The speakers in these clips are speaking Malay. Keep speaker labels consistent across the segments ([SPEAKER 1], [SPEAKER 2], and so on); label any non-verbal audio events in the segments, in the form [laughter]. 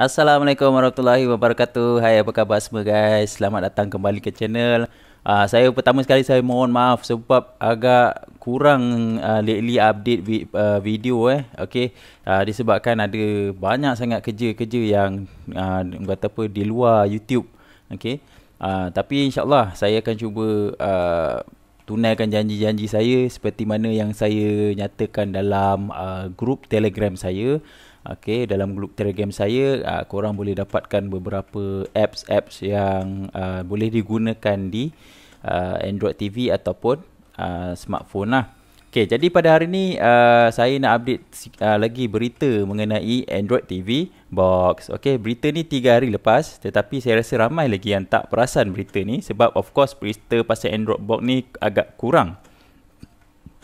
[SPEAKER 1] Assalamualaikum warahmatullahi wabarakatuh Hai apa khabar semua guys Selamat datang kembali ke channel uh, Saya pertama sekali saya mohon maaf Sebab agak kurang uh, lately update vi- uh, video eh Okay uh, Disebabkan ada banyak sangat kerja-kerja yang uh, Kata apa di luar YouTube Okay uh, Tapi insyaAllah saya akan cuba uh, Tunaikan janji-janji saya Seperti mana yang saya nyatakan dalam uh, Grup Telegram saya Okey, dalam grup Telegram saya, uh, korang boleh dapatkan beberapa apps-apps yang uh, boleh digunakan di uh, Android TV ataupun uh, smartphone lah. Okey, jadi pada hari ini uh, saya nak update uh, lagi berita mengenai Android TV Box. Okey, berita ni 3 hari lepas tetapi saya rasa ramai lagi yang tak perasan berita ni sebab of course berita pasal Android Box ni agak kurang.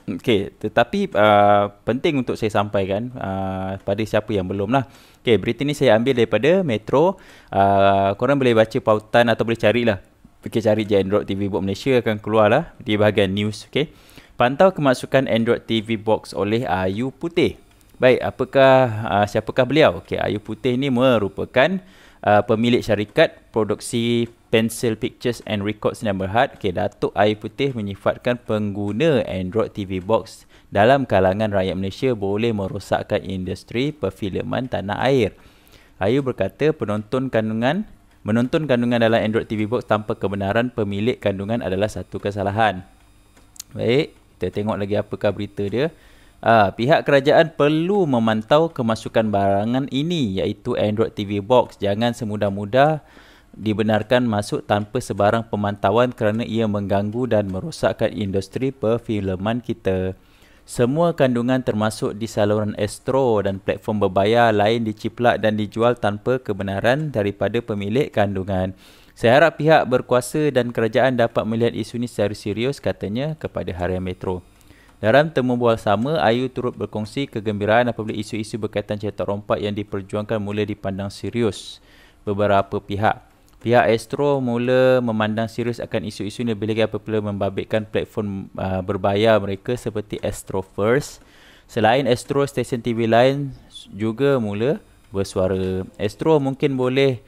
[SPEAKER 1] Okay, tetapi uh, penting untuk saya sampaikan uh, pada siapa yang belum lah. Okay, berita ni saya ambil daripada Metro. Uh, korang boleh baca pautan atau boleh cari lah. Pergi cari je Android TV Box Malaysia akan keluar lah di bahagian news. Okay, Pantau kemasukan Android TV Box oleh Ayu Putih. Baik, apakah uh, siapakah beliau? Okay, Ayu Putih ni merupakan uh, pemilik syarikat produksi Pencil Pictures and Records Sdn Bhd. Okey, Datuk Air Putih menyifatkan pengguna Android TV Box dalam kalangan rakyat Malaysia boleh merosakkan industri perfilman tanah air. Ayu berkata penonton kandungan menonton kandungan dalam Android TV Box tanpa kebenaran pemilik kandungan adalah satu kesalahan. Baik, kita tengok lagi apakah berita dia. Ah, pihak kerajaan perlu memantau kemasukan barangan ini iaitu Android TV Box. Jangan semudah-mudah dibenarkan masuk tanpa sebarang pemantauan kerana ia mengganggu dan merosakkan industri perfileman kita. Semua kandungan termasuk di saluran Astro dan platform berbayar lain diciplak dan dijual tanpa kebenaran daripada pemilik kandungan. Saya harap pihak berkuasa dan kerajaan dapat melihat isu ini secara serius katanya kepada Harian Metro. Dalam temu bual sama, Ayu turut berkongsi kegembiraan apabila isu-isu berkaitan cetak rompak yang diperjuangkan mula dipandang serius beberapa pihak. Pihak Astro mula memandang serius akan isu-isu ini lebih lagi apabila membabitkan platform uh, berbayar mereka seperti Astro First. Selain Astro, stesen TV lain juga mula bersuara. Astro mungkin boleh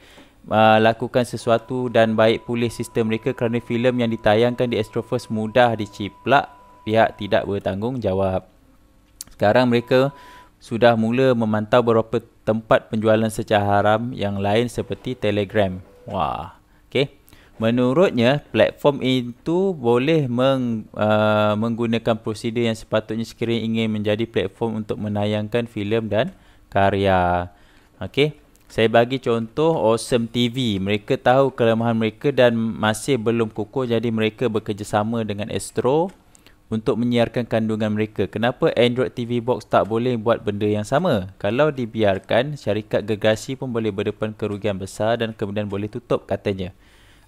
[SPEAKER 1] uh, lakukan sesuatu dan baik pulih sistem mereka kerana filem yang ditayangkan di Astro First mudah diciplak. Pihak tidak bertanggungjawab. Sekarang mereka sudah mula memantau beberapa tempat penjualan secara haram yang lain seperti Telegram. Wah, okey. Menurutnya, platform itu boleh meng, uh, menggunakan prosedur yang sepatutnya sekiranya ingin menjadi platform untuk menayangkan filem dan karya. Okey. Saya bagi contoh Awesome TV. Mereka tahu kelemahan mereka dan masih belum kukuh jadi mereka bekerjasama dengan Astro untuk menyiarkan kandungan mereka. Kenapa Android TV Box tak boleh buat benda yang sama? Kalau dibiarkan, syarikat gegasi pun boleh berdepan kerugian besar dan kemudian boleh tutup katanya.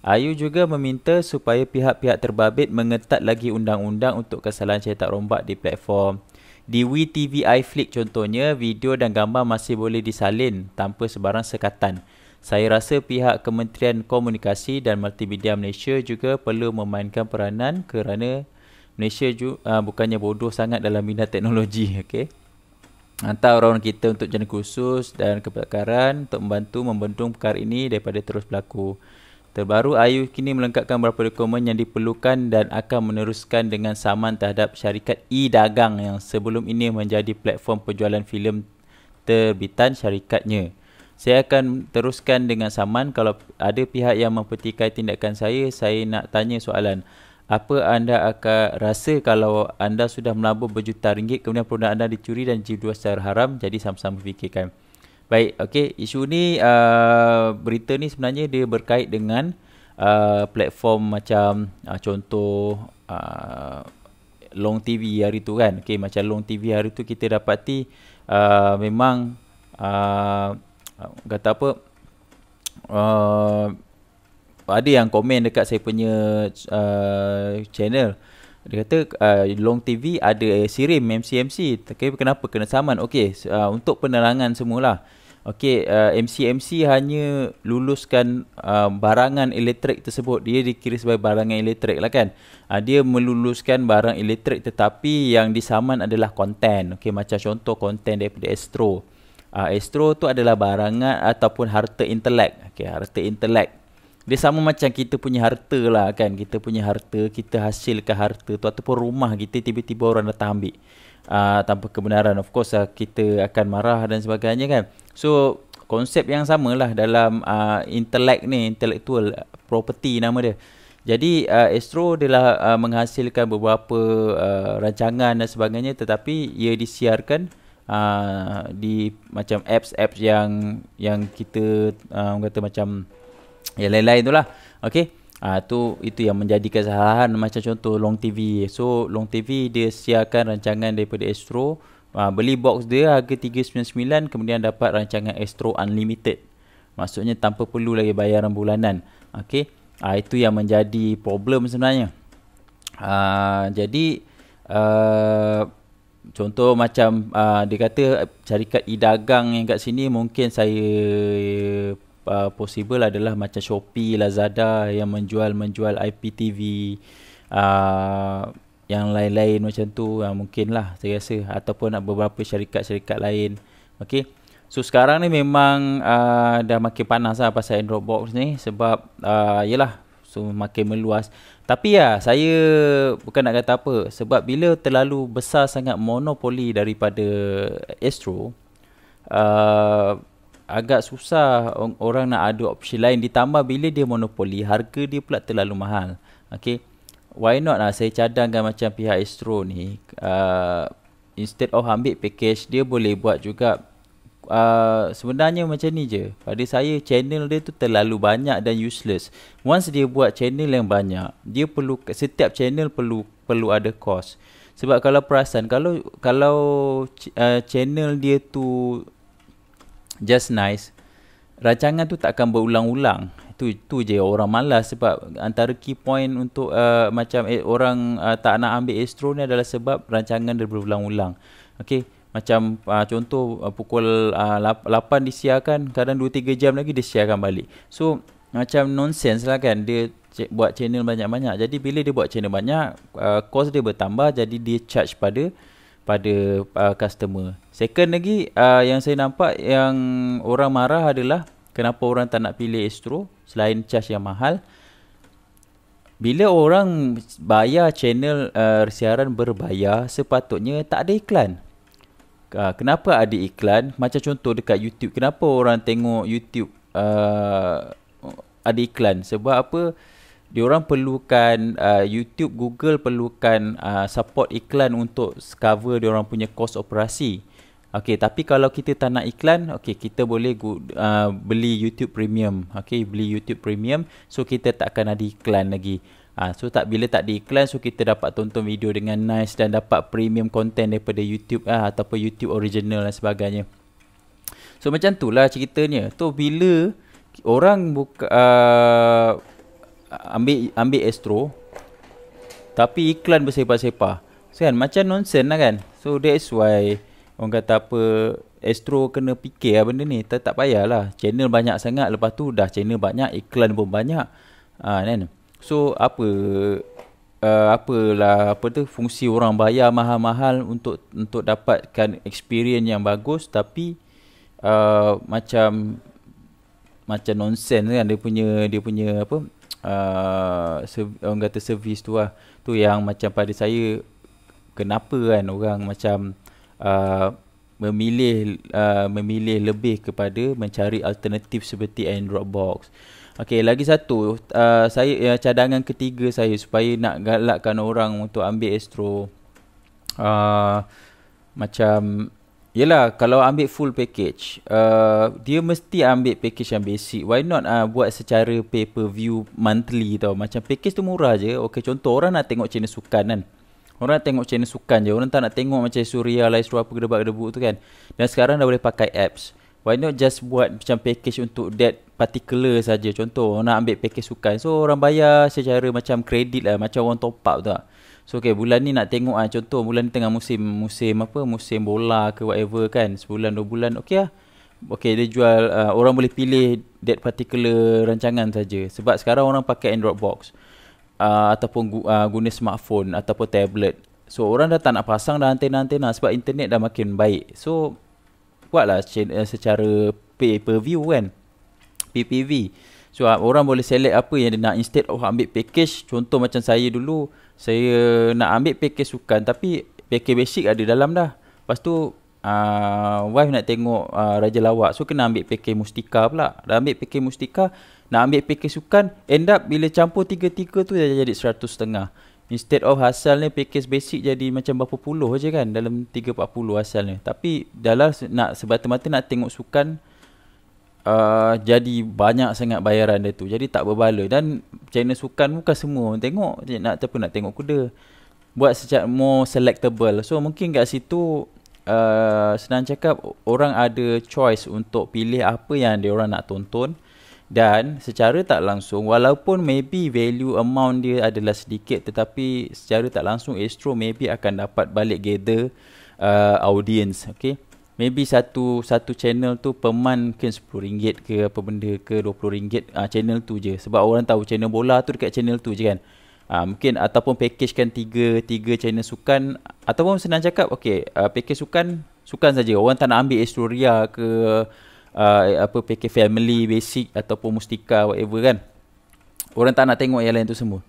[SPEAKER 1] Ayu juga meminta supaya pihak-pihak terbabit mengetat lagi undang-undang untuk kesalahan cetak rombak di platform. Di WeTV iFlix contohnya, video dan gambar masih boleh disalin tanpa sebarang sekatan. Saya rasa pihak Kementerian Komunikasi dan Multimedia Malaysia juga perlu memainkan peranan kerana Malaysia ju uh, bukannya bodoh sangat dalam minat teknologi [laughs] okay? hantar orang-orang kita untuk jenis khusus dan kebakaran untuk membantu membentuk perkara ini daripada terus berlaku. Terbaru, Ayu kini melengkapkan beberapa dokumen yang diperlukan dan akan meneruskan dengan saman terhadap syarikat e-dagang yang sebelum ini menjadi platform penjualan filem terbitan syarikatnya. Saya akan teruskan dengan saman kalau ada pihak yang mempertikai tindakan saya, saya nak tanya soalan apa anda akan rasa kalau anda sudah melabur berjuta ringgit kemudian produk anda dicuri dan dijual secara haram jadi sama-sama fikirkan baik okey isu ni uh, berita ni sebenarnya dia berkait dengan uh, platform macam uh, contoh uh, long tv hari tu kan okey macam long tv hari tu kita dapati uh, memang uh, kata apa uh, ada yang komen dekat saya punya uh, channel dia kata uh, long TV ada sirim MCMC tapi okay, kenapa kena saman okey uh, untuk penerangan semula okey uh, MCMC hanya luluskan uh, barangan elektrik tersebut dia dikira sebagai barangan elektrik lah kan uh, dia meluluskan barang elektrik tetapi yang disaman adalah konten okey macam contoh konten daripada Astro uh, Astro tu adalah barangan ataupun harta intelek okey harta intelek dia sama macam kita punya harta lah kan Kita punya harta, kita hasilkan harta tu Ataupun rumah kita tiba-tiba orang datang ambil uh, Tanpa kebenaran Of course uh, kita akan marah dan sebagainya kan So konsep yang sama lah dalam uh, intellect ni Intellectual property nama dia jadi uh, Astro adalah uh, menghasilkan beberapa uh, rancangan dan sebagainya tetapi ia disiarkan uh, di macam apps-apps yang yang kita uh, kata macam uh, yang lain-lain itulah. lah Okay Ah uh, tu itu yang menjadi kesalahan macam contoh Long TV. So Long TV dia siarkan rancangan daripada Astro. Uh, beli box dia harga 399 kemudian dapat rancangan Astro Unlimited. Maksudnya tanpa perlu lagi bayaran bulanan. Okey. Ah uh, itu yang menjadi problem sebenarnya. Uh, jadi uh, contoh macam uh, dia kata syarikat e-dagang yang kat sini mungkin saya uh, possible adalah macam Shopee, Lazada yang menjual menjual IPTV uh, yang lain-lain macam tu uh, mungkin lah saya rasa ataupun beberapa syarikat-syarikat lain. Okay. So sekarang ni memang uh, dah makin panas lah pasal Android Box ni sebab uh, yelah so makin meluas. Tapi ya uh, saya bukan nak kata apa sebab bila terlalu besar sangat monopoli daripada Astro uh, agak susah orang nak ada opsi lain ditambah bila dia monopoli harga dia pula terlalu mahal okey why not lah saya cadangkan macam pihak Astro ni uh, instead of ambil package dia boleh buat juga uh, sebenarnya macam ni je pada saya channel dia tu terlalu banyak dan useless once dia buat channel yang banyak dia perlu setiap channel perlu perlu ada cost sebab kalau perasan kalau kalau uh, channel dia tu just nice rancangan tu tak akan berulang-ulang Itu tu je orang malas sebab antara key point untuk uh, macam eh, orang uh, tak nak ambil astro ni adalah sebab rancangan dia berulang-ulang okey macam uh, contoh uh, pukul uh, 8 disiarkan kadang 2 3 jam lagi disiarkan balik so macam nonsense lah kan dia buat channel banyak-banyak jadi bila dia buat channel banyak uh, cost dia bertambah jadi dia charge pada pada uh, customer. Second lagi uh, yang saya nampak yang orang marah adalah kenapa orang tak nak pilih Astro selain charge yang mahal. Bila orang bayar channel uh, siaran berbayar sepatutnya tak ada iklan. Uh, kenapa ada iklan? Macam contoh dekat YouTube kenapa orang tengok YouTube uh, ada iklan? Sebab apa? diorang perlukan uh, YouTube Google perlukan uh, support iklan untuk cover diorang punya kos operasi Okey, tapi kalau kita tak nak iklan, okey, kita boleh uh, beli YouTube Premium. Okey, beli YouTube Premium, so kita tak akan ada iklan lagi. Ah, so tak bila tak ada iklan, so kita dapat tonton video dengan nice dan dapat premium content daripada YouTube ah uh, ataupun YouTube original dan sebagainya. So macam itulah ceritanya. Tu bila orang buka uh, ambil ambil Astro tapi iklan bersepah-sepah. So kan macam nonsense lah kan. So that's why orang kata apa Astro kena fikir lah benda ni. Tak, tak payahlah. Channel banyak sangat. Lepas tu dah channel banyak. Iklan pun banyak. Ha, kan? So apa uh, apalah apa tu fungsi orang bayar mahal-mahal untuk untuk dapatkan experience yang bagus tapi uh, macam macam nonsense kan dia punya dia punya apa uh, orang kata servis tu lah tu yang macam pada saya kenapa kan orang macam uh, memilih uh, memilih lebih kepada mencari alternatif seperti Android Box Okay lagi satu uh, saya uh, cadangan ketiga saya supaya nak galakkan orang untuk ambil Astro uh, macam Yelah kalau ambil full package uh, Dia mesti ambil package yang basic Why not uh, buat secara pay per view monthly tau Macam package tu murah je Okay contoh orang nak tengok channel sukan kan Orang nak tengok channel sukan je Orang tak nak tengok macam Suria lah Suruh apa gedebak gedebuk tu kan Dan sekarang dah boleh pakai apps Why not just buat macam package untuk that particular saja Contoh orang nak ambil package sukan So orang bayar secara macam kredit lah Macam orang top up tu lah So okay bulan ni nak tengok ah contoh bulan ni tengah musim musim apa musim bola ke whatever kan sebulan dua bulan okey ah. Okey dia jual uh, orang boleh pilih that particular rancangan saja sebab sekarang orang pakai Android box uh, ataupun uh, guna smartphone ataupun tablet. So orang dah tak nak pasang dah antena-antena sebab internet dah makin baik. So buatlah eh, secara pay per view kan. PPV. So orang boleh select apa yang dia nak instead of ambil package contoh macam saya dulu saya nak ambil pakej sukan tapi pakej basic ada dalam dah. Lepas tu uh, wife nak tengok uh, Raja Lawak so kena ambil pakej mustika pula. Dah ambil pakej mustika, nak ambil pakej sukan end up bila campur tiga-tiga tu dah jadi seratus setengah. Instead of hasilnya pakej basic jadi macam berapa puluh je kan dalam tiga empat puluh hasilnya. Tapi dalam nak sebab mata nak tengok sukan uh, jadi banyak sangat bayaran dia tu. Jadi tak berbaloi dan channel sukan bukan semua orang tengok. Nak ataupun nak tengok kuda. Buat secara more selectable. So mungkin kat situ uh, senang cakap orang ada choice untuk pilih apa yang dia orang nak tonton. Dan secara tak langsung walaupun maybe value amount dia adalah sedikit tetapi secara tak langsung Astro maybe akan dapat balik gather uh, audience. Okay maybe satu satu channel tu per month mungkin RM10 ke apa benda ke RM20 uh, ah, channel tu je sebab orang tahu channel bola tu dekat channel tu je kan uh, mungkin ataupun package kan tiga tiga channel sukan ataupun senang cakap okey uh, ah, package sukan sukan saja orang tak nak ambil Astoria ke uh, apa package family basic ataupun mustika whatever kan orang tak nak tengok yang lain tu semua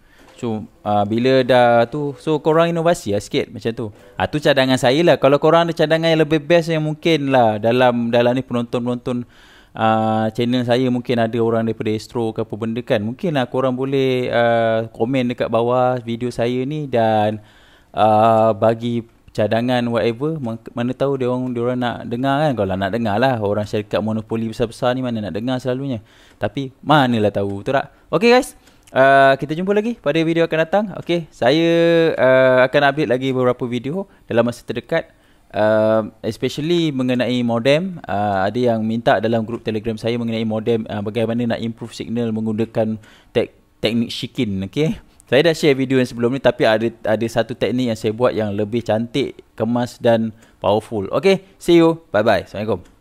[SPEAKER 1] So uh, ah, bila dah tu So korang inovasi lah sikit macam tu ha, Tu cadangan saya lah Kalau korang ada cadangan yang lebih best yang mungkin lah Dalam dalam ni penonton-penonton uh, Channel saya mungkin ada orang daripada Astro ke apa benda kan Mungkin lah korang boleh uh, komen dekat bawah video saya ni Dan uh, bagi cadangan whatever Mana tahu dia orang, dia orang nak dengar kan Kalau nak dengar lah Orang syarikat monopoli besar-besar ni mana nak dengar selalunya Tapi manalah tahu tu tak Okay guys uh, kita jumpa lagi pada video akan datang. Okey, saya uh, akan update lagi beberapa video dalam masa terdekat. Uh, especially mengenai modem uh, ada yang minta dalam grup telegram saya mengenai modem uh, bagaimana nak improve signal menggunakan te- teknik shikin okey saya dah share video yang sebelum ni tapi ada ada satu teknik yang saya buat yang lebih cantik kemas dan powerful okey see you bye bye assalamualaikum